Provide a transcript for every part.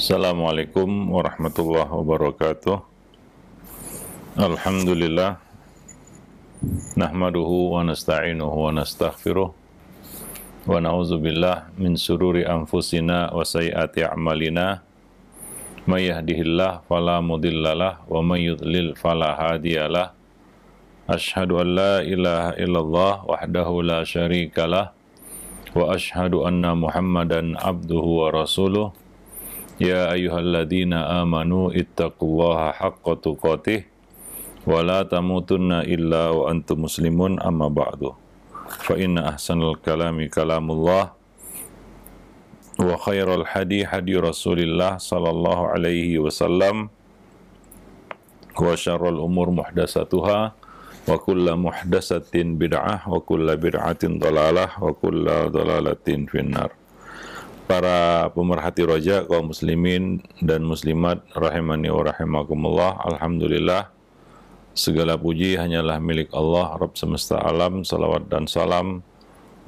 Assalamualaikum warahmatullahi wabarakatuh. Alhamdulillah. Nahmaduhu wa nasta'inuhu wa nastaghfiruh. Wa na'udzu min sururi anfusina wa sayyiati a'malina. May yahdihillah fala wa may yudlil fala Ashhadu an la ilaha illallah wahdahu la syarikalah wa ashhadu anna Muhammadan abduhu wa rasuluh. يا أيها الذين آمنوا اتقوا الله حق تقاته ولا تموتن إلا وأنتم مسلمون أما بعد فإن أحسن الكلام كلام الله وخير الحدي حدي رسول الله صلى الله عليه وسلم وشر الأمور محدثاتها وكل محدثة بدعة وكل بدعة ضلالة وكل ضلالة في النار para pemerhati roja kaum muslimin dan muslimat rahimani wa rahimakumullah. Alhamdulillah segala puji hanyalah milik Allah Rabb semesta alam. Salawat dan salam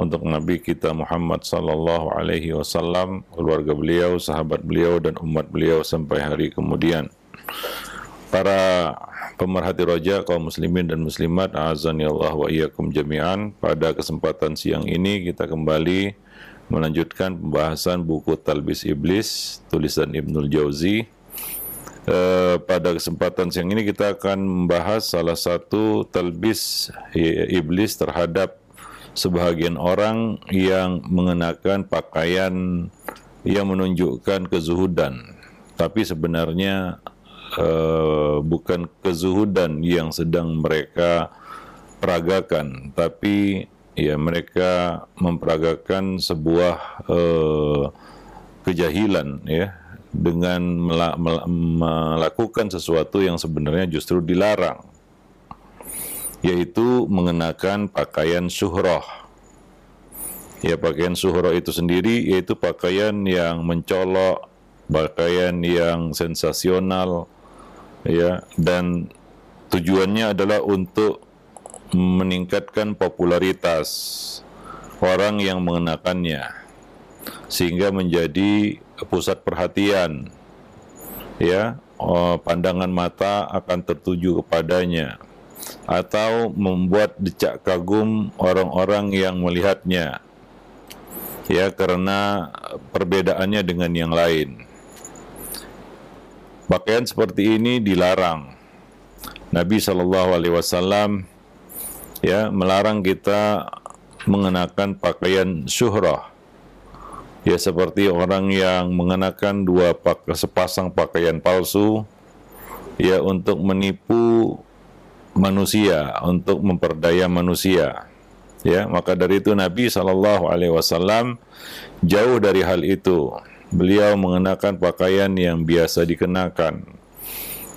untuk Nabi kita Muhammad sallallahu alaihi wasallam, keluarga beliau, sahabat beliau dan umat beliau sampai hari kemudian. Para pemerhati roja kaum muslimin dan muslimat azanilah wa iyyakum jami'an pada kesempatan siang ini kita kembali melanjutkan pembahasan buku Talbis Iblis tulisan Ibnul Jauzi. E, pada kesempatan siang ini kita akan membahas salah satu talbis iblis terhadap sebahagian orang yang mengenakan pakaian yang menunjukkan kezuhudan, tapi sebenarnya e, bukan kezuhudan yang sedang mereka peragakan, tapi ya mereka memperagakan sebuah eh, kejahilan ya dengan melak mel melakukan sesuatu yang sebenarnya justru dilarang yaitu mengenakan pakaian suhroh. ya pakaian suhroh itu sendiri yaitu pakaian yang mencolok pakaian yang sensasional ya dan tujuannya adalah untuk meningkatkan popularitas orang yang mengenakannya sehingga menjadi pusat perhatian ya eh, pandangan mata akan tertuju kepadanya atau membuat decak kagum orang-orang yang melihatnya ya karena perbedaannya dengan yang lain pakaian seperti ini dilarang Nabi Shallallahu Alaihi Wasallam ya melarang kita mengenakan pakaian syuhrah ya seperti orang yang mengenakan dua pak sepasang pakaian palsu ya untuk menipu manusia untuk memperdaya manusia ya maka dari itu Nabi Shallallahu Alaihi Wasallam jauh dari hal itu beliau mengenakan pakaian yang biasa dikenakan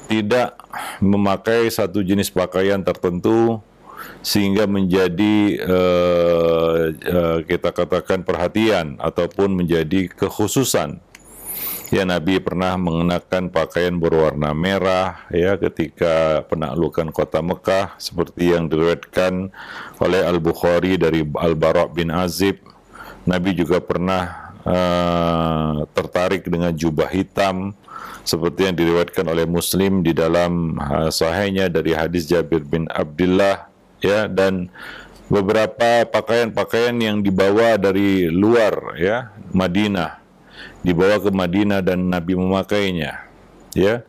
tidak memakai satu jenis pakaian tertentu sehingga menjadi uh, uh, kita katakan perhatian ataupun menjadi kekhususan. Ya Nabi pernah mengenakan pakaian berwarna merah ya ketika penaklukan kota Mekah seperti yang diriwayatkan oleh Al Bukhari dari Al Bara bin Azib. Nabi juga pernah uh, tertarik dengan jubah hitam seperti yang diriwayatkan oleh Muslim di dalam uh, sahihnya dari hadis Jabir bin Abdullah ya dan beberapa pakaian-pakaian yang dibawa dari luar ya Madinah dibawa ke Madinah dan Nabi memakainya ya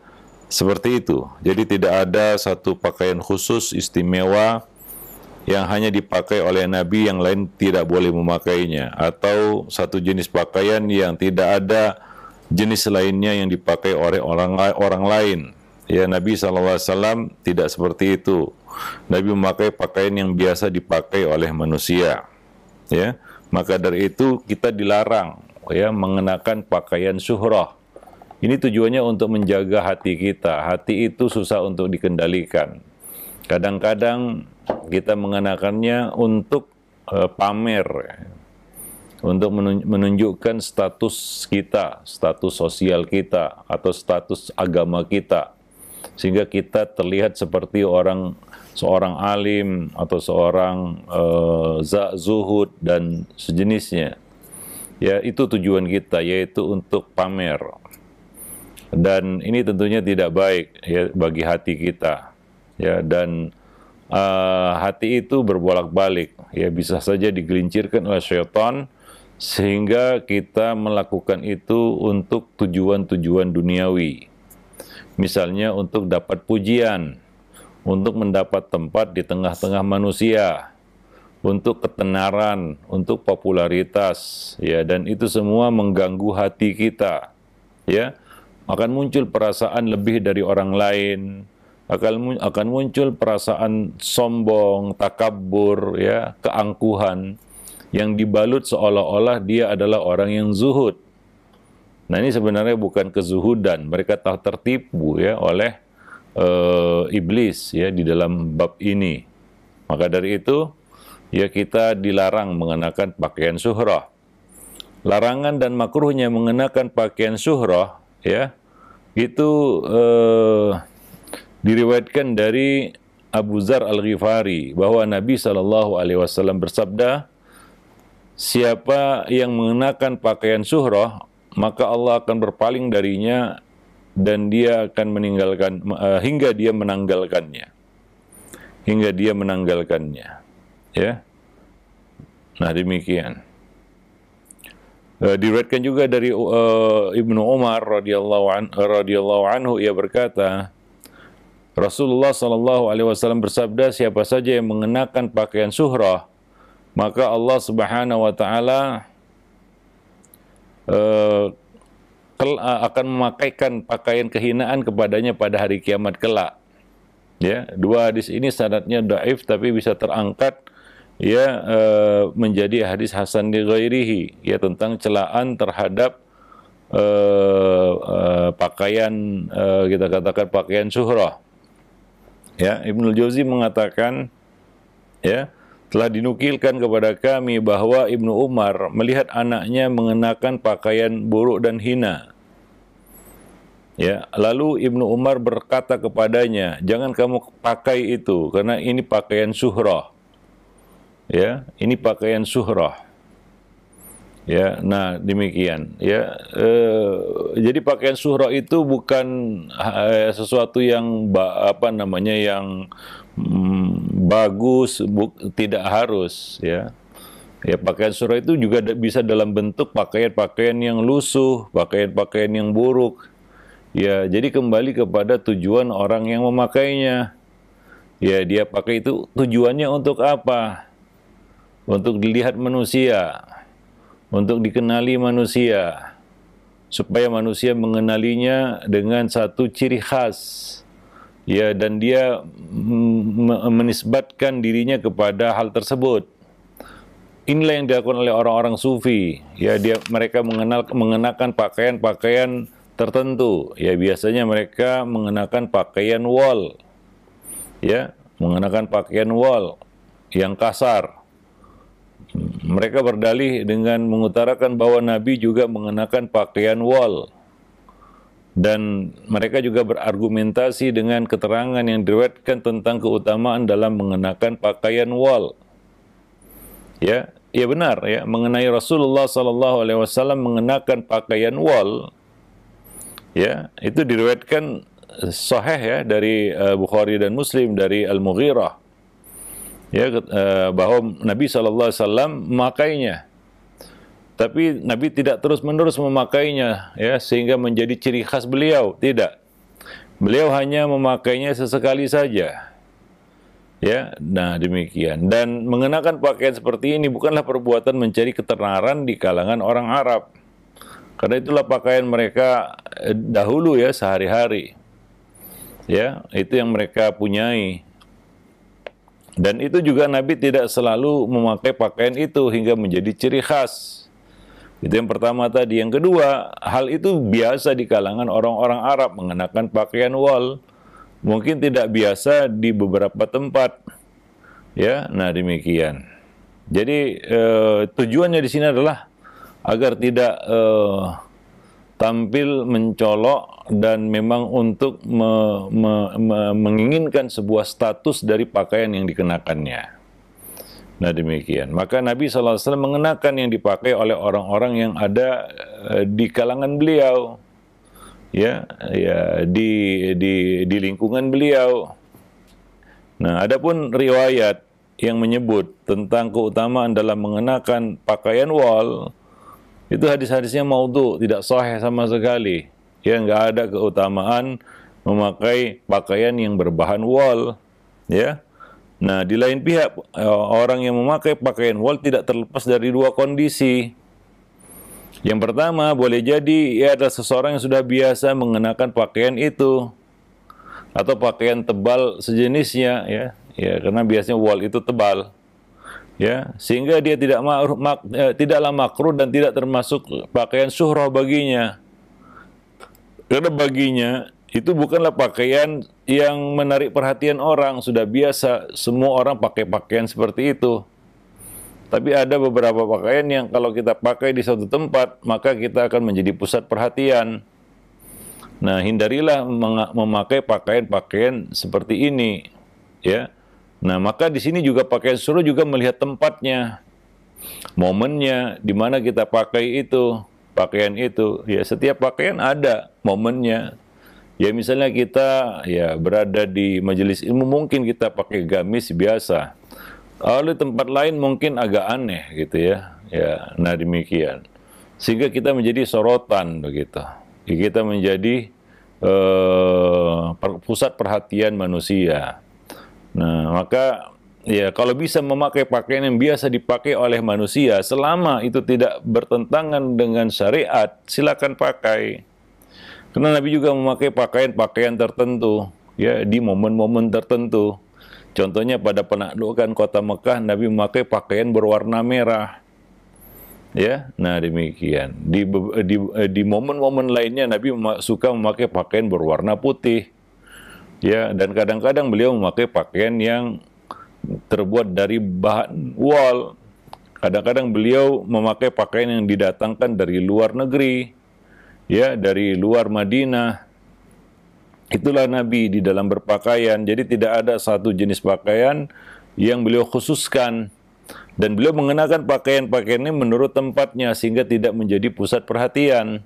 seperti itu jadi tidak ada satu pakaian khusus istimewa yang hanya dipakai oleh Nabi yang lain tidak boleh memakainya atau satu jenis pakaian yang tidak ada jenis lainnya yang dipakai oleh orang orang lain ya Nabi saw tidak seperti itu Nabi memakai pakaian yang biasa dipakai oleh manusia. Ya, maka dari itu kita dilarang ya mengenakan pakaian syuhrah. Ini tujuannya untuk menjaga hati kita. Hati itu susah untuk dikendalikan. Kadang-kadang kita mengenakannya untuk uh, pamer, untuk menunjukkan status kita, status sosial kita, atau status agama kita, sehingga kita terlihat seperti orang seorang alim atau seorang uh, eh, za zuhud dan sejenisnya. Ya, itu tujuan kita yaitu untuk pamer. Dan ini tentunya tidak baik ya bagi hati kita. Ya, dan uh, hati itu berbolak-balik ya bisa saja digelincirkan oleh syaitan sehingga kita melakukan itu untuk tujuan-tujuan duniawi. Misalnya untuk dapat pujian, untuk mendapat tempat di tengah-tengah manusia, untuk ketenaran, untuk popularitas, ya, dan itu semua mengganggu hati kita, ya. Akan muncul perasaan lebih dari orang lain, akan akan muncul perasaan sombong, takabur, ya, keangkuhan yang dibalut seolah-olah dia adalah orang yang zuhud. Nah ini sebenarnya bukan kezuhudan, mereka tak tertipu ya oleh uh, iblis ya di dalam bab ini. Maka dari itu ya kita dilarang mengenakan pakaian suhrah. Larangan dan makruhnya mengenakan pakaian suhrah ya itu uh, diriwayatkan dari Abu Zar Al Ghifari bahwa Nabi Shallallahu Alaihi Wasallam bersabda, siapa yang mengenakan pakaian suhrah maka Allah akan berpaling darinya dan dia akan meninggalkan uh, hingga dia menanggalkannya hingga dia menanggalkannya ya nah demikian uh, diriwayatkan juga dari uh, Ibnu Umar radhiyallahu an, radhiyallahu anhu ia berkata Rasulullah Shallallahu alaihi wasallam bersabda siapa saja yang mengenakan pakaian suhrah maka Allah Subhanahu wa taala uh, akan memakaikan pakaian kehinaan kepadanya pada hari kiamat kelak. Ya, dua hadis ini sanadnya daif tapi bisa terangkat ya e, menjadi hadis hasan di ghairihi ya tentang celaan terhadap e, e, pakaian e, kita katakan pakaian suhrah. Ya, Ibnu Jauzi mengatakan ya telah dinukilkan kepada kami bahwa Ibnu Umar melihat anaknya mengenakan pakaian buruk dan hina. Ya, lalu Ibnu Umar berkata kepadanya, "Jangan kamu pakai itu karena ini pakaian suhrah." Ya, ini pakaian suhrah. Ya, nah demikian. Ya, e, jadi pakaian suhrah itu bukan e, sesuatu yang apa namanya yang mm, bagus, bu, tidak harus ya. Ya pakaian surah itu juga da bisa dalam bentuk pakaian-pakaian yang lusuh, pakaian-pakaian yang buruk. Ya, jadi kembali kepada tujuan orang yang memakainya. Ya, dia pakai itu tujuannya untuk apa? Untuk dilihat manusia, untuk dikenali manusia, supaya manusia mengenalinya dengan satu ciri khas ya dan dia menisbatkan dirinya kepada hal tersebut. Inilah yang dilakukan oleh orang-orang sufi. Ya dia mereka mengenal mengenakan pakaian-pakaian tertentu. Ya biasanya mereka mengenakan pakaian wol. Ya, mengenakan pakaian wol yang kasar. Mereka berdalih dengan mengutarakan bahwa Nabi juga mengenakan pakaian wol dan mereka juga berargumentasi dengan keterangan yang diriwayatkan tentang keutamaan dalam mengenakan pakaian wal. Ya, ya benar ya mengenai Rasulullah sallallahu alaihi wasallam mengenakan pakaian wal. Ya, itu diriwayatkan sahih ya dari eh, Bukhari dan Muslim dari Al-Mughirah. Ya, eh, bahwa Nabi sallallahu alaihi wasallam memakainya tapi Nabi tidak terus-menerus memakainya ya sehingga menjadi ciri khas beliau, tidak. Beliau hanya memakainya sesekali saja. Ya, nah demikian. Dan mengenakan pakaian seperti ini bukanlah perbuatan mencari ketenaran di kalangan orang Arab. Karena itulah pakaian mereka eh, dahulu ya sehari-hari. Ya, itu yang mereka punyai. Dan itu juga Nabi tidak selalu memakai pakaian itu hingga menjadi ciri khas. Itu yang pertama tadi. Yang kedua, hal itu biasa di kalangan orang-orang Arab mengenakan pakaian wol. Mungkin tidak biasa di beberapa tempat. Ya, nah demikian. Jadi eh, tujuannya di sini adalah agar tidak eh, tampil mencolok dan memang untuk me, me, me, menginginkan sebuah status dari pakaian yang dikenakannya. Nah demikian. Maka Nabi SAW mengenakan yang dipakai oleh orang-orang yang ada eh, di kalangan beliau, ya, ya di di di lingkungan beliau. Nah, adapun riwayat yang menyebut tentang keutamaan dalam mengenakan pakaian wal itu hadis-hadisnya maudhu tidak sahih sama sekali. Ya nggak ada keutamaan memakai pakaian yang berbahan wal, ya Nah, di lain pihak, eh, orang yang memakai pakaian wol tidak terlepas dari dua kondisi. Yang pertama, boleh jadi ia adalah seseorang yang sudah biasa mengenakan pakaian itu atau pakaian tebal sejenisnya ya. Ya, karena biasanya wol itu tebal. Ya, sehingga dia tidak makruh, mak, eh, tidaklah makruh dan tidak termasuk pakaian syuhrah baginya. Karena baginya itu bukanlah pakaian yang menarik perhatian orang sudah biasa semua orang pakai pakaian seperti itu. Tapi ada beberapa pakaian yang kalau kita pakai di suatu tempat maka kita akan menjadi pusat perhatian. Nah, hindarilah memakai pakaian-pakaian seperti ini, ya. Nah, maka di sini juga pakaian suruh juga melihat tempatnya, momennya, di mana kita pakai itu, pakaian itu. Ya, setiap pakaian ada momennya, Ya misalnya kita ya berada di majelis ilmu mungkin kita pakai gamis biasa. Kalau di tempat lain mungkin agak aneh gitu ya. Ya, nah demikian. Sehingga kita menjadi sorotan begitu. Ya, kita menjadi eh, pusat perhatian manusia. Nah, maka ya kalau bisa memakai pakaian yang biasa dipakai oleh manusia selama itu tidak bertentangan dengan syariat, silakan pakai. Karena Nabi juga memakai pakaian-pakaian tertentu, ya di momen-momen tertentu. Contohnya pada penaklukan kota Mekah, Nabi memakai pakaian berwarna merah. Ya, nah demikian. Di di momen-momen lainnya Nabi suka memakai pakaian berwarna putih. Ya, dan kadang-kadang beliau memakai pakaian yang terbuat dari bahan wol. Kadang-kadang beliau memakai pakaian yang didatangkan dari luar negeri ya dari luar Madinah. Itulah Nabi di dalam berpakaian. Jadi tidak ada satu jenis pakaian yang beliau khususkan dan beliau mengenakan pakaian-pakaian ini menurut tempatnya sehingga tidak menjadi pusat perhatian.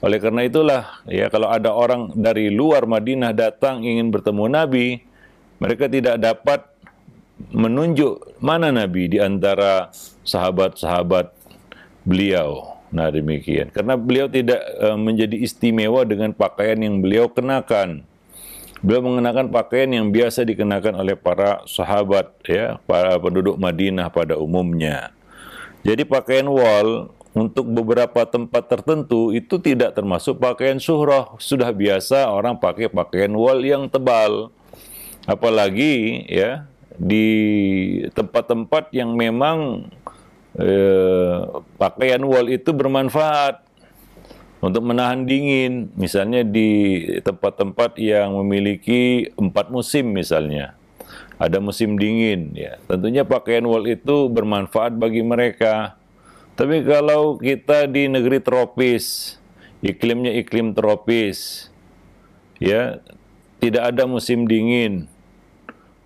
Oleh karena itulah ya kalau ada orang dari luar Madinah datang ingin bertemu Nabi, mereka tidak dapat menunjuk mana Nabi di antara sahabat-sahabat beliau. Nah demikian. Karena beliau tidak e, menjadi istimewa dengan pakaian yang beliau kenakan. Beliau mengenakan pakaian yang biasa dikenakan oleh para sahabat, ya, para penduduk Madinah pada umumnya. Jadi pakaian wal untuk beberapa tempat tertentu itu tidak termasuk pakaian suhrah. Sudah biasa orang pakai pakaian wal yang tebal. Apalagi ya di tempat-tempat yang memang Eh, pakaian wol itu bermanfaat untuk menahan dingin, misalnya di tempat-tempat yang memiliki empat musim misalnya. Ada musim dingin, ya. Tentunya pakaian wol itu bermanfaat bagi mereka. Tapi kalau kita di negeri tropis, iklimnya iklim tropis, ya, tidak ada musim dingin.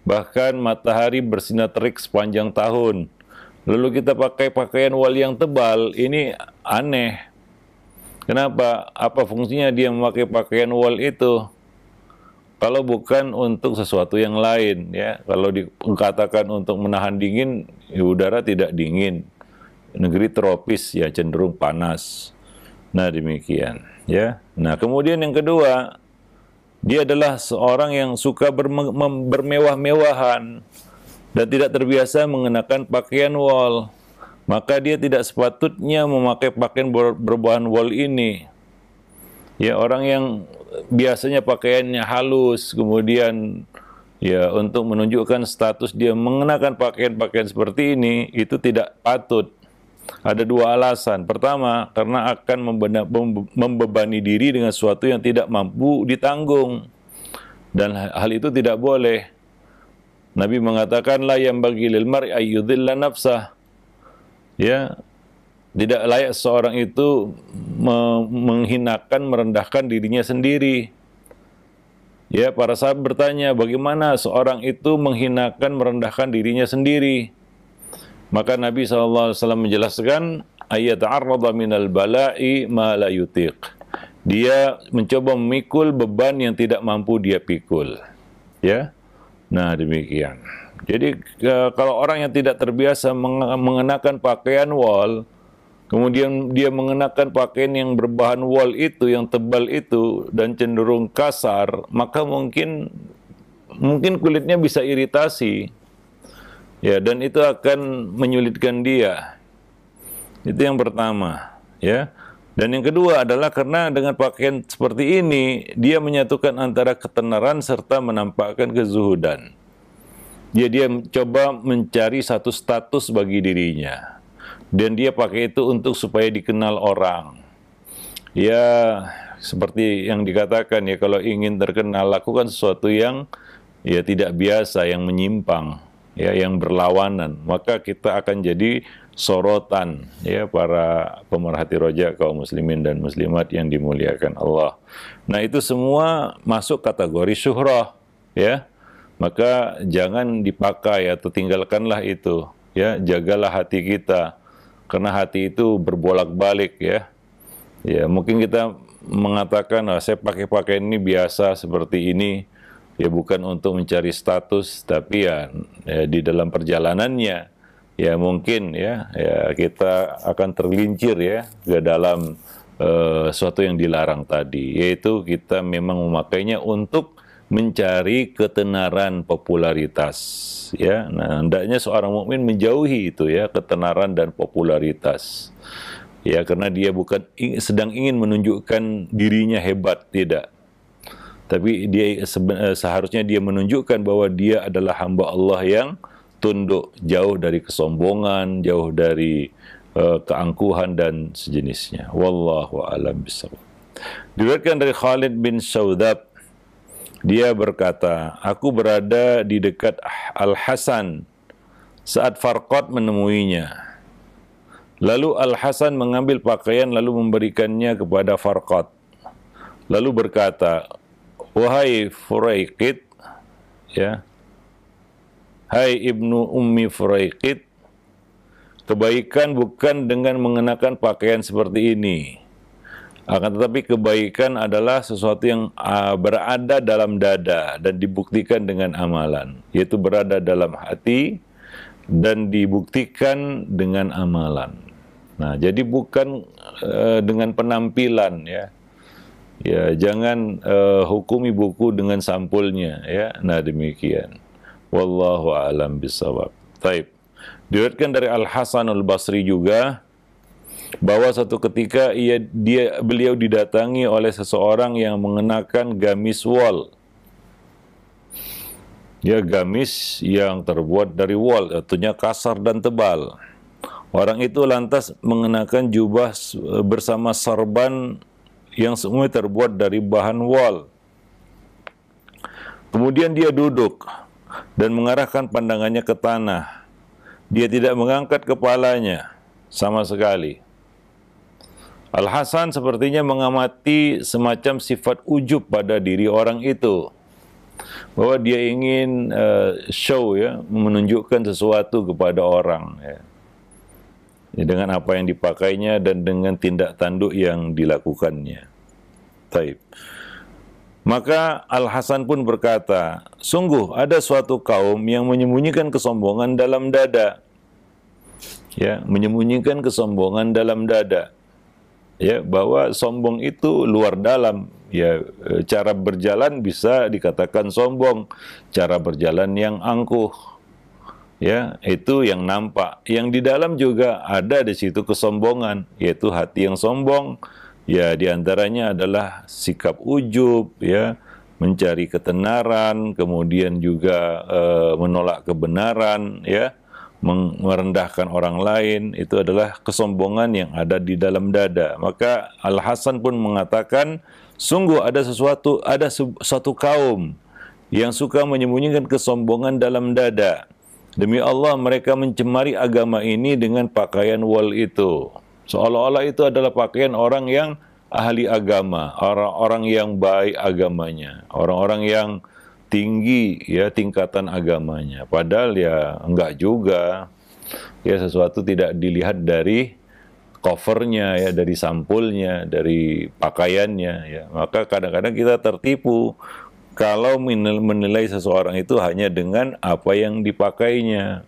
Bahkan matahari bersinar terik sepanjang tahun Lalu kita pakai pakaian wali yang tebal, ini aneh. Kenapa? Apa fungsinya dia memakai pakaian wal itu? Kalau bukan untuk sesuatu yang lain, ya. Kalau dikatakan untuk menahan dingin, ya udara tidak dingin. Negeri tropis ya cenderung panas. Nah demikian, ya. Nah kemudian yang kedua, dia adalah seorang yang suka bermewah-mewahan dan tidak terbiasa mengenakan pakaian wol, maka dia tidak sepatutnya memakai pakaian berbahan wol ini. Ya, orang yang biasanya pakaiannya halus, kemudian ya untuk menunjukkan status dia mengenakan pakaian-pakaian seperti ini itu tidak patut. Ada dua alasan. Pertama, karena akan membebani diri dengan sesuatu yang tidak mampu ditanggung. Dan hal itu tidak boleh. Nabi mengatakan la yang bagi lil mar'i ayyudilla nafsah. Ya, tidak layak seorang itu me menghinakan, merendahkan dirinya sendiri. Ya, para sahabat bertanya, bagaimana seorang itu menghinakan, merendahkan dirinya sendiri? Maka Nabi SAW menjelaskan, ayat arrada minal bala'i ma la yutiq. Dia mencoba memikul beban yang tidak mampu dia pikul. Ya. Nah, demikian. Jadi e, kalau orang yang tidak terbiasa mengenakan pakaian wol, kemudian dia mengenakan pakaian yang berbahan wol itu, yang tebal itu dan cenderung kasar, maka mungkin mungkin kulitnya bisa iritasi. Ya, dan itu akan menyulitkan dia. Itu yang pertama, ya. Dan yang kedua adalah karena dengan pakaian seperti ini, dia menyatukan antara ketenaran serta menampakkan kezuhudan. Dia dia coba mencari satu status bagi dirinya. Dan dia pakai itu untuk supaya dikenal orang. Ya, seperti yang dikatakan ya, kalau ingin terkenal, lakukan sesuatu yang ya tidak biasa, yang menyimpang, ya yang berlawanan. Maka kita akan jadi sorotan ya para pemerhati roja kaum muslimin dan muslimat yang dimuliakan Allah. Nah, itu semua masuk kategori syuhrah ya. Maka jangan dipakai atau tinggalkanlah itu ya, jagalah hati kita karena hati itu berbolak-balik ya. Ya, mungkin kita mengatakan oh, saya pakai pakaian ini biasa seperti ini ya bukan untuk mencari status tapi ya, ya di dalam perjalanannya ya mungkin ya, ya kita akan tergelincir ya ke dalam uh, sesuatu yang dilarang tadi, yaitu kita memang memakainya untuk mencari ketenaran popularitas ya nah hendaknya seorang mukmin menjauhi itu ya ketenaran dan popularitas ya karena dia bukan sedang ingin menunjukkan dirinya hebat tidak tapi dia eh, seharusnya dia menunjukkan bahwa dia adalah hamba Allah yang tunduk jauh dari kesombongan, jauh dari uh, keangkuhan dan sejenisnya. Wallahu a'lam bishawab. Diriwayatkan dari Khalid bin Saudab dia berkata, aku berada di dekat Al-Hasan saat Farqat menemuinya. Lalu Al-Hasan mengambil pakaian lalu memberikannya kepada Farqat. Lalu berkata, "Wahai Furaiqit, ya, Hai Ibnu Ummi Furaiqid, kebaikan bukan dengan mengenakan pakaian seperti ini. Akan tetapi kebaikan adalah sesuatu yang ah, berada dalam dada dan dibuktikan dengan amalan, yaitu berada dalam hati dan dibuktikan dengan amalan. Nah, jadi bukan uh, dengan penampilan ya. Ya, jangan uh, hukumi buku dengan sampulnya ya. Nah, demikian. Wallahu a'lam bisawab. Taib. Diriwayatkan dari Al Hasan Al Basri juga bahwa satu ketika ia dia beliau didatangi oleh seseorang yang mengenakan gamis wol. Ya gamis yang terbuat dari wol, tentunya kasar dan tebal. Orang itu lantas mengenakan jubah bersama sorban yang semua terbuat dari bahan wol. Kemudian dia duduk dan mengarahkan pandangannya ke tanah. Dia tidak mengangkat kepalanya sama sekali. Al-Hasan sepertinya mengamati semacam sifat ujub pada diri orang itu. Bahwa dia ingin uh, show ya, menunjukkan sesuatu kepada orang ya. ya. dengan apa yang dipakainya dan dengan tindak tanduk yang dilakukannya. Taib. Maka Al-Hasan pun berkata, sungguh ada suatu kaum yang menyembunyikan kesombongan dalam dada. Ya, menyembunyikan kesombongan dalam dada. Ya, bahwa sombong itu luar dalam. Ya, e, cara berjalan bisa dikatakan sombong, cara berjalan yang angkuh. Ya, itu yang nampak. Yang di dalam juga ada di situ kesombongan, yaitu hati yang sombong, Ya, antaranya adalah sikap ujub, ya, mencari ketenaran, kemudian juga e, menolak kebenaran, ya, merendahkan orang lain. Itu adalah kesombongan yang ada di dalam dada. Maka Al Hasan pun mengatakan, sungguh ada sesuatu, ada satu kaum yang suka menyembunyikan kesombongan dalam dada. Demi Allah mereka mencemari agama ini dengan pakaian wal itu. Seolah-olah itu adalah pakaian orang yang ahli agama, orang-orang yang baik agamanya, orang-orang yang tinggi ya tingkatan agamanya. Padahal ya enggak juga. Ya sesuatu tidak dilihat dari covernya ya, dari sampulnya, dari pakaiannya ya. Maka kadang-kadang kita tertipu kalau menilai seseorang itu hanya dengan apa yang dipakainya.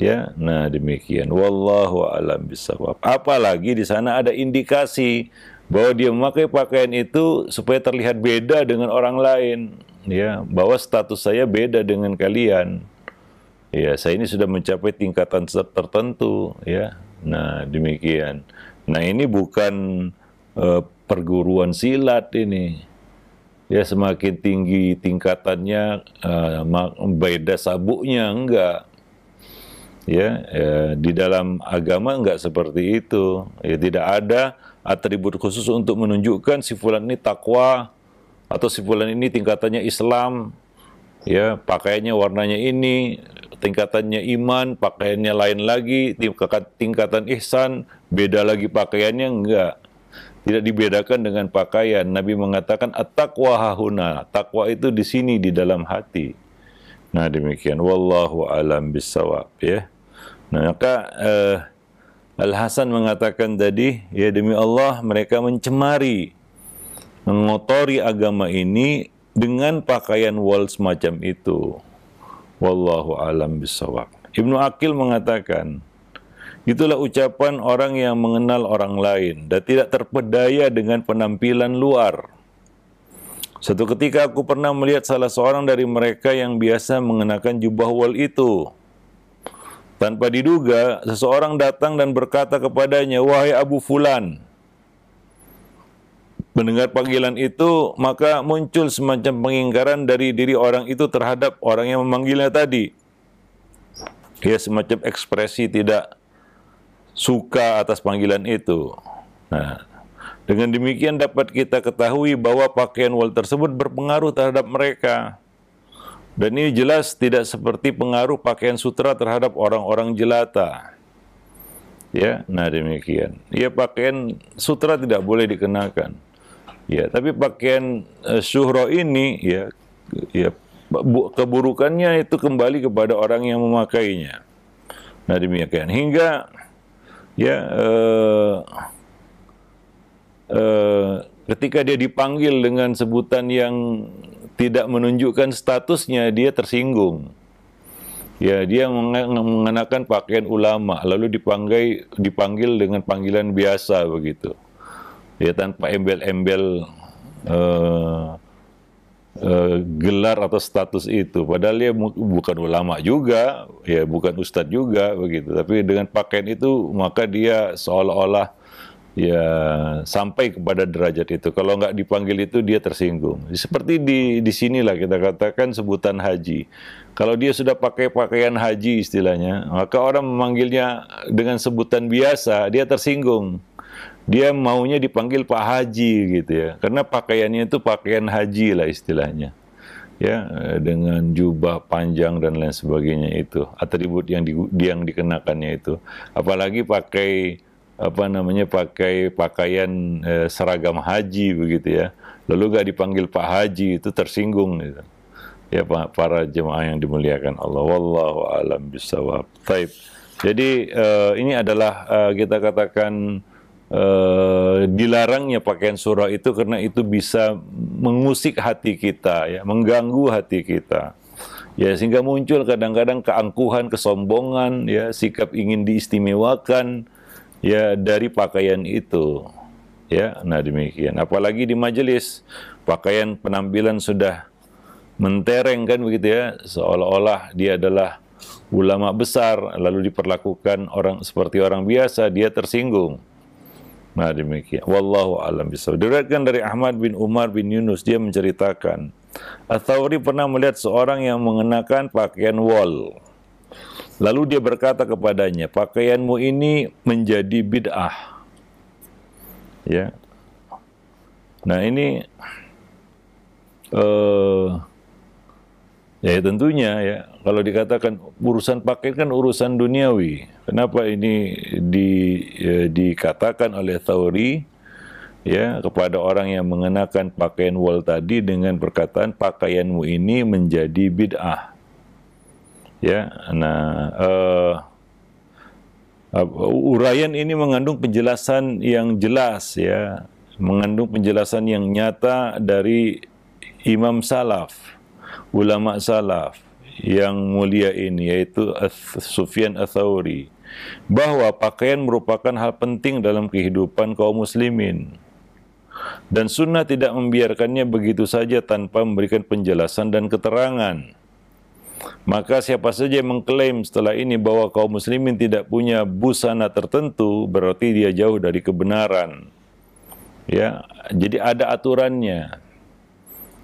Ya, nah demikian. Wallahu alam bisawab. Apalagi di sana ada indikasi bahwa dia memakai pakaian itu supaya terlihat beda dengan orang lain, ya, bahwa status saya beda dengan kalian. Ya, saya ini sudah mencapai tingkatan tertentu, ya. Nah, demikian. Nah, ini bukan uh, perguruan silat ini. Ya, semakin tinggi tingkatannya, uh, beda sabuknya, enggak ya, ya di dalam agama nggak seperti itu ya tidak ada atribut khusus untuk menunjukkan si fulan ini takwa atau si fulan ini tingkatannya Islam ya pakaiannya warnanya ini tingkatannya iman pakaiannya lain lagi tingkatan ihsan beda lagi pakaiannya enggak tidak dibedakan dengan pakaian Nabi mengatakan at-taqwa hahuna takwa itu di sini di dalam hati Nah demikian wallahu alam bisawab ya. Nah maka eh, Al Hasan mengatakan tadi ya demi Allah mereka mencemari mengotori agama ini dengan pakaian wal semacam itu. Wallahu alam bisawab. Ibnu Akil mengatakan itulah ucapan orang yang mengenal orang lain dan tidak terpedaya dengan penampilan luar. Suatu ketika aku pernah melihat salah seorang dari mereka yang biasa mengenakan jubah wol itu. Tanpa diduga, seseorang datang dan berkata kepadanya, Wahai Abu Fulan, mendengar panggilan itu, maka muncul semacam pengingkaran dari diri orang itu terhadap orang yang memanggilnya tadi. Dia semacam ekspresi tidak suka atas panggilan itu. Nah, dengan demikian dapat kita ketahui bahwa pakaian wal tersebut berpengaruh terhadap mereka. Dan ini jelas tidak seperti pengaruh pakaian sutra terhadap orang-orang jelata. Ya, nah demikian. Ya pakaian sutra tidak boleh dikenakan. Ya, tapi pakaian uh, ini ya ya keburukannya itu kembali kepada orang yang memakainya. Nah demikian hingga ya uh, Eh, ketika dia dipanggil dengan sebutan yang tidak menunjukkan statusnya, dia tersinggung. Ya, dia mengenakan pakaian ulama, lalu dipanggil dipanggil dengan panggilan biasa begitu. Ya, tanpa embel-embel uh, uh, gelar atau status itu. Padahal dia bukan ulama juga, ya bukan ustadz juga begitu. Tapi dengan pakaian itu maka dia seolah-olah ya sampai kepada derajat itu. Kalau nggak dipanggil itu dia tersinggung. Seperti di di sinilah kita katakan sebutan haji. Kalau dia sudah pakai pakaian haji istilahnya, maka orang memanggilnya dengan sebutan biasa, dia tersinggung. Dia maunya dipanggil Pak Haji gitu ya. Karena pakaiannya itu pakaian haji lah istilahnya. Ya, dengan jubah panjang dan lain sebagainya itu, atribut yang di, yang dikenakannya itu. Apalagi pakai apa namanya pakai pakaian eh, seragam haji begitu ya. Lalu gak dipanggil Pak Haji itu tersinggung gitu. Ya para jemaah yang dimuliakan Allah. Wallahu alam bisawab. Taib. Jadi eh, ini adalah eh, kita katakan eh, dilarangnya pakaian surah itu karena itu bisa mengusik hati kita, ya, mengganggu hati kita. Ya, sehingga muncul kadang-kadang keangkuhan, kesombongan, ya, sikap ingin diistimewakan, ya dari pakaian itu. Ya, nah demikian. Apalagi di majelis pakaian penampilan sudah mentereng kan begitu ya, seolah-olah dia adalah ulama besar lalu diperlakukan orang seperti orang biasa, dia tersinggung. Nah demikian. Wallahu alam bisawab. Diriwayatkan dari Ahmad bin Umar bin Yunus dia menceritakan al pernah melihat seorang yang mengenakan pakaian wol Lalu dia berkata kepadanya, pakaianmu ini menjadi bid'ah. Ya. Nah ini uh, ya tentunya ya kalau dikatakan urusan pakaian kan urusan duniawi. Kenapa ini di, ya, dikatakan oleh Tauri ya kepada orang yang mengenakan pakaian wal tadi dengan perkataan pakaianmu ini menjadi bid'ah. Ya, nah uh, eh, uh, uraian ini mengandung penjelasan yang jelas ya, mengandung penjelasan yang nyata dari imam salaf, ulama salaf yang mulia ini yaitu Sufyan Atsauri bahwa pakaian merupakan hal penting dalam kehidupan kaum muslimin dan sunnah tidak membiarkannya begitu saja tanpa memberikan penjelasan dan keterangan. Maka siapa saja yang mengklaim setelah ini bahwa kaum muslimin tidak punya busana tertentu, berarti dia jauh dari kebenaran. Ya, jadi ada aturannya.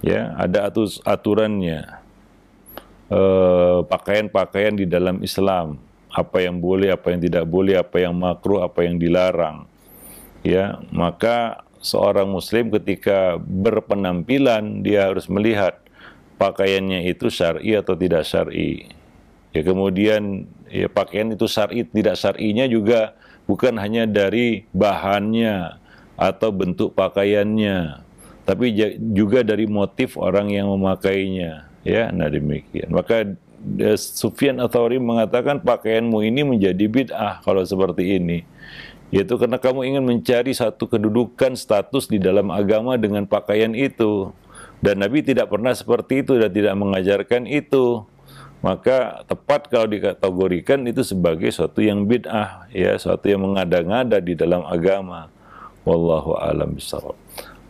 Ya, ada atus, aturannya. Eh, pakaian-pakaian e, di dalam Islam, apa yang boleh, apa yang tidak boleh, apa yang makruh, apa yang dilarang. Ya, maka seorang muslim ketika berpenampilan dia harus melihat pakaiannya itu syar'i atau tidak syar'i. Ya kemudian ya pakaian itu syar'i tidak syar'inya juga bukan hanya dari bahannya atau bentuk pakaiannya, tapi juga dari motif orang yang memakainya. Ya, nah demikian. Maka ya, Sufyan Athauri mengatakan pakaianmu ini menjadi bid'ah kalau seperti ini. Yaitu karena kamu ingin mencari satu kedudukan status di dalam agama dengan pakaian itu. Dan Nabi tidak pernah seperti itu dan tidak mengajarkan itu. Maka tepat kalau dikategorikan itu sebagai suatu yang bid'ah, ya, suatu yang mengada-ngada di dalam agama. Wallahu alam bisawab.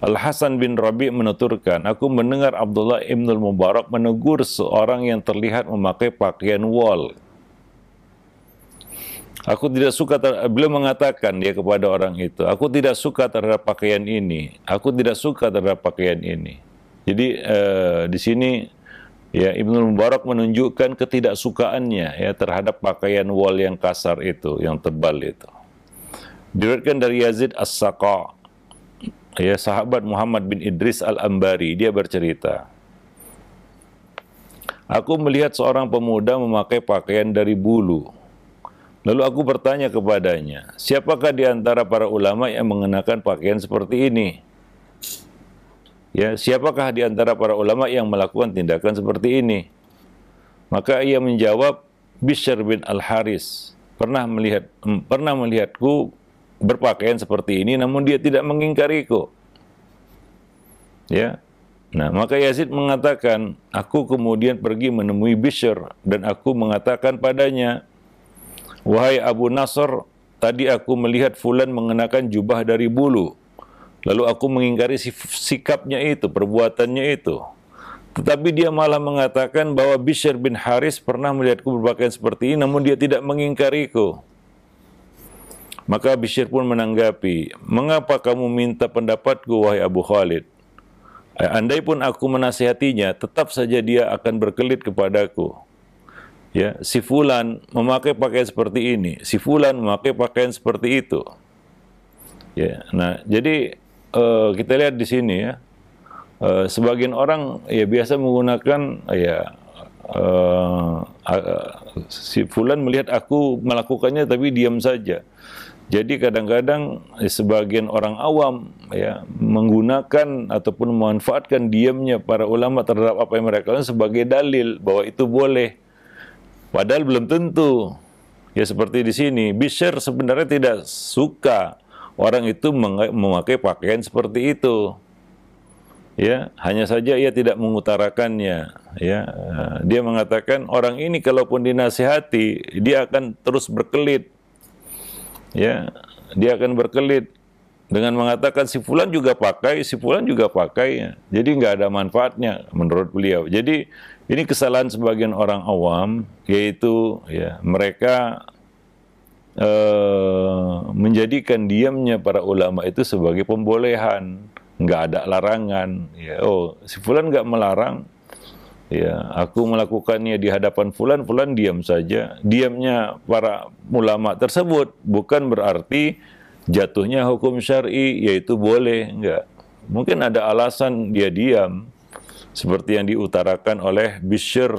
Al Hasan bin Rabi menuturkan, aku mendengar Abdullah Ibnul Mubarak menegur seorang yang terlihat memakai pakaian wol. Aku tidak suka, ter... beliau mengatakan dia kepada orang itu, aku tidak suka terhadap pakaian ini, aku tidak suka terhadap pakaian ini. Jadi eh, di sini ya Ibnu Mubarak menunjukkan ketidaksukaannya ya terhadap pakaian wol yang kasar itu, yang tebal itu. Diriwayatkan dari Yazid As-Saqa ya sahabat Muhammad bin Idris Al-Ambari dia bercerita Aku melihat seorang pemuda memakai pakaian dari bulu. Lalu aku bertanya kepadanya, siapakah di antara para ulama yang mengenakan pakaian seperti ini? Ya, siapakah di antara para ulama yang melakukan tindakan seperti ini? Maka ia menjawab, Bishr bin Al-Haris pernah melihat mm, pernah melihatku berpakaian seperti ini namun dia tidak mengingkariku. Ya. Nah, maka Yazid mengatakan, aku kemudian pergi menemui Bishr dan aku mengatakan padanya, "Wahai Abu Nasr, tadi aku melihat fulan mengenakan jubah dari bulu." Lalu aku mengingkari sikapnya itu, perbuatannya itu. Tetapi dia malah mengatakan bahwa Bishr bin Haris pernah melihatku berpakaian seperti ini, namun dia tidak mengingkariku. Maka Bishr pun menanggapi, mengapa kamu minta pendapatku, wahai Abu Khalid? Eh, andai pun aku menasihatinya, tetap saja dia akan berkelit kepadaku. Ya, si fulan memakai pakaian seperti ini, si fulan memakai pakaian seperti itu. Ya, nah jadi Eh, kita lihat di sini ya, uh, sebagian orang ya biasa menggunakan uh, ya uh, uh, si Fulan melihat aku melakukannya tapi diam saja. Jadi kadang-kadang ya, sebagian orang awam ya menggunakan ataupun memanfaatkan diamnya para ulama terhadap apa yang mereka lakukan sebagai dalil bahwa itu boleh. Padahal belum tentu. Ya seperti di sini, Bisher sebenarnya tidak suka orang itu memakai pakaian seperti itu. Ya, hanya saja ia tidak mengutarakannya, ya. Eh, dia mengatakan orang ini kalaupun dinasihati, dia akan terus berkelit. Ya, dia akan berkelit dengan mengatakan si fulan juga pakai, si fulan juga pakai. Jadi nggak ada manfaatnya menurut beliau. Jadi ini kesalahan sebagian orang awam yaitu ya mereka Eh, menjadikan diamnya para ulama itu sebagai pembolehan, nggak ada larangan. Ya, oh, si fulan nggak melarang, ya aku melakukannya di hadapan fulan fulan diam saja diamnya para ulama tersebut bukan berarti jatuhnya hukum syari yaitu boleh enggak mungkin ada alasan dia diam seperti yang diutarakan oleh Bishr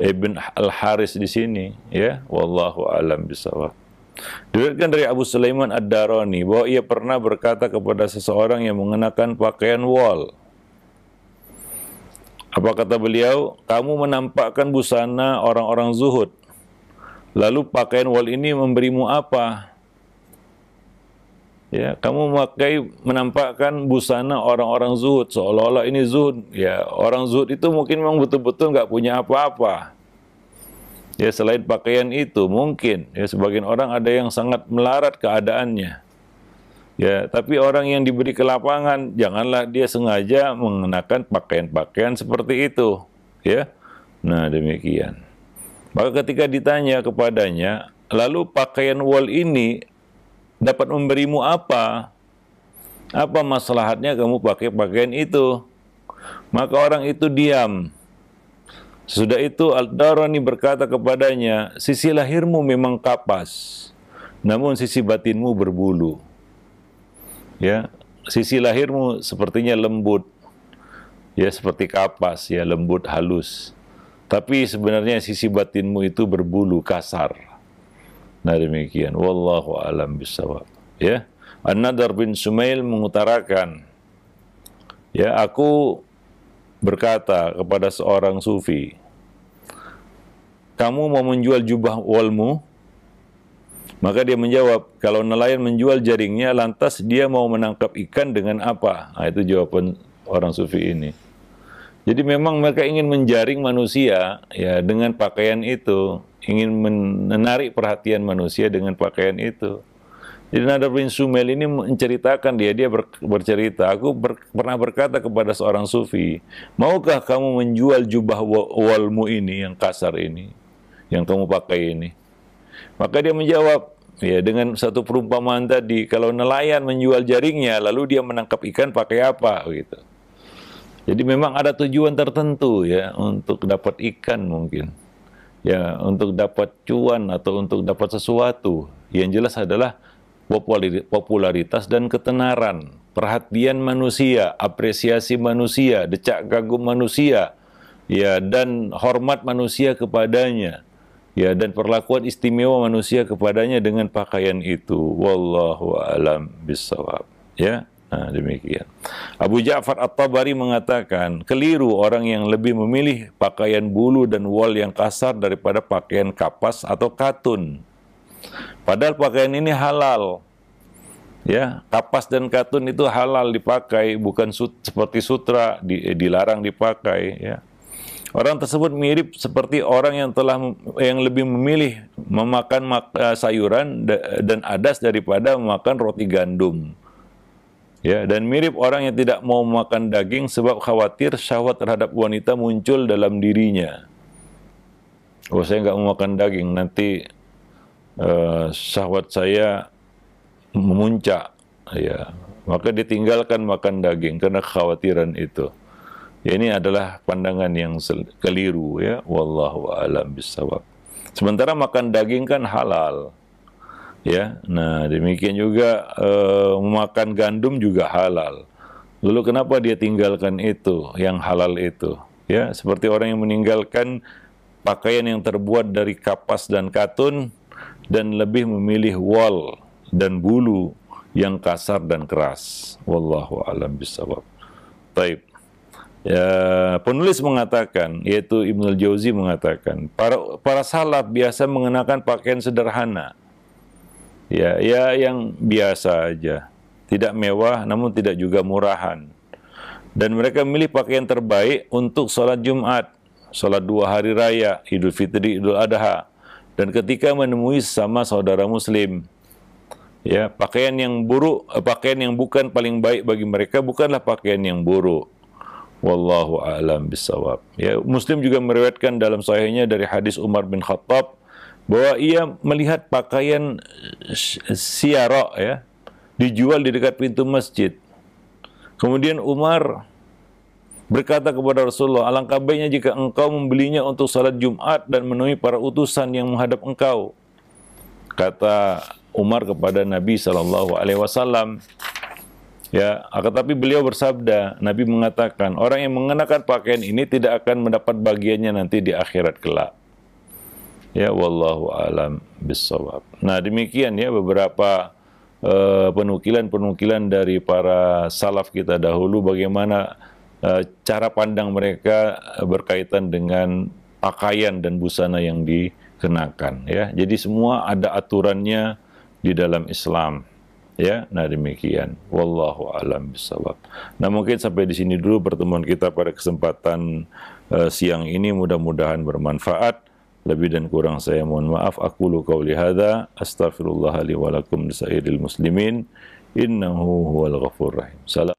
ibn Al Haris di sini ya wallahu alam bisawab Diriwayatkan dari Abu Sulaiman Ad-Darani bahwa ia pernah berkata kepada seseorang yang mengenakan pakaian wol. Apa kata beliau? Kamu menampakkan busana orang-orang zuhud. Lalu pakaian wol ini memberimu apa? Ya, kamu memakai menampakkan busana orang-orang zuhud seolah-olah ini zuhud. Ya, orang zuhud itu mungkin memang betul-betul nggak punya apa-apa Ya selain pakaian itu mungkin ya sebagian orang ada yang sangat melarat keadaannya. Ya, tapi orang yang diberi kelapangan janganlah dia sengaja mengenakan pakaian-pakaian seperti itu, ya. Nah, demikian. Maka ketika ditanya kepadanya, lalu pakaian wol ini dapat memberimu apa? Apa maslahatnya kamu pakai pakaian itu? Maka orang itu diam. Sesudah itu Al-Darani berkata kepadanya, sisi lahirmu memang kapas, namun sisi batinmu berbulu. Ya, sisi lahirmu sepertinya lembut, ya seperti kapas, ya lembut halus. Tapi sebenarnya sisi batinmu itu berbulu kasar. Nah demikian. Wallahu alam bisawab. Ya, An-Nadar bin Sumail mengutarakan, ya aku berkata kepada seorang sufi, "Kamu mau menjual jubah walmu?" Maka dia menjawab, "Kalau nelayan menjual jaringnya, lantas dia mau menangkap ikan dengan apa?" Nah, itu jawaban orang sufi ini. Jadi memang mereka ingin menjaring manusia ya dengan pakaian itu, ingin menarik perhatian manusia dengan pakaian itu. Jadi Nadabin Sumel ini menceritakan dia, dia ber, bercerita, aku ber, pernah berkata kepada seorang sufi, maukah kamu menjual jubah walmu ini yang kasar ini, yang kamu pakai ini? Maka dia menjawab, ya dengan satu perumpamaan tadi, kalau nelayan menjual jaringnya, lalu dia menangkap ikan pakai apa gitu. Jadi memang ada tujuan tertentu ya untuk dapat ikan mungkin. Ya, untuk dapat cuan atau untuk dapat sesuatu. Yang jelas adalah popularitas dan ketenaran, perhatian manusia, apresiasi manusia, decak kagum manusia, ya dan hormat manusia kepadanya, ya dan perlakuan istimewa manusia kepadanya dengan pakaian itu. Wallahu alam bisawab. Ya. Nah, demikian. Abu Ja'far At-Tabari mengatakan, keliru orang yang lebih memilih pakaian bulu dan wol yang kasar daripada pakaian kapas atau katun. Padahal pakaian ini halal. Ya, kapas dan katun itu halal dipakai, bukan sut, seperti sutra di, dilarang dipakai, ya. Orang tersebut mirip seperti orang yang telah yang lebih memilih memakan mak, eh, sayuran dan adas daripada memakan roti gandum. Ya, dan mirip orang yang tidak mau makan daging sebab khawatir syahwat terhadap wanita muncul dalam dirinya. Oh, saya nggak mau makan daging, nanti uh, saya memuncak ya maka ditinggalkan makan daging karena kekhawatiran itu ya, ini adalah pandangan yang keliru ya wallahu alam bisawab sementara makan daging kan halal ya nah demikian juga uh, memakan gandum juga halal lalu kenapa dia tinggalkan itu yang halal itu ya seperti orang yang meninggalkan pakaian yang terbuat dari kapas dan katun dan lebih memilih wal dan bulu yang kasar dan keras. Wallahu alam bisawab. Taib. Ya, penulis mengatakan, yaitu Ibnul Jauzi mengatakan, para para salaf biasa mengenakan pakaian sederhana. Ya, ya yang biasa aja. Tidak mewah namun tidak juga murahan. Dan mereka memilih pakaian terbaik untuk sholat Jumat, sholat dua hari raya, Idul Fitri, Idul Adha dan ketika menemui sama saudara muslim ya pakaian yang buruk eh, pakaian yang bukan paling baik bagi mereka bukanlah pakaian yang buruk wallahu a'lam bisawab ya muslim juga meriwayatkan dalam sahihnya dari hadis Umar bin Khattab bahwa ia melihat pakaian eh, siara ya dijual di dekat pintu masjid kemudian Umar berkata kepada Rasulullah, alangkah baiknya jika engkau membelinya untuk salat Jumat dan menemui para utusan yang menghadap engkau. Kata Umar kepada Nabi saw. Alaihi Wasallam, ya, tetapi beliau bersabda, Nabi mengatakan, orang yang mengenakan pakaian ini tidak akan mendapat bagiannya nanti di akhirat kelak. Ya, wallahu alam bisawab. Nah, demikian ya beberapa eh, penukilan-penukilan uh, dari para salaf kita dahulu bagaimana Eh, cara pandang mereka eh, berkaitan dengan pakaian dan busana yang dikenakan ya. Jadi semua ada aturannya di dalam Islam. Ya, nah demikian. Wallahu alam bisawab. Nah, mungkin sampai di sini dulu pertemuan kita pada kesempatan uh, siang ini mudah-mudahan bermanfaat. Lebih dan kurang saya mohon maaf. Aku lu kau lihada astagfirullahaladzim li muslimin innahu huwal ghafur rahim. Salam